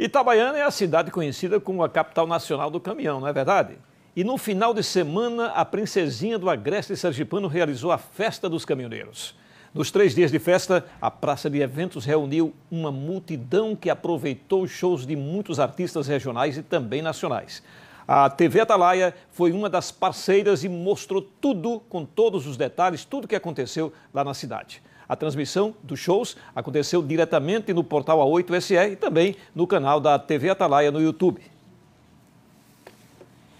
Itabaiana é a cidade conhecida como a capital nacional do caminhão, não é verdade? E no final de semana, a princesinha do Agreste Sergipano realizou a Festa dos Caminhoneiros. Nos três dias de festa, a praça de eventos reuniu uma multidão que aproveitou shows de muitos artistas regionais e também nacionais. A TV Atalaia foi uma das parceiras e mostrou tudo, com todos os detalhes, tudo o que aconteceu lá na cidade. A transmissão dos shows aconteceu diretamente no portal A8SE e também no canal da TV Atalaia no YouTube.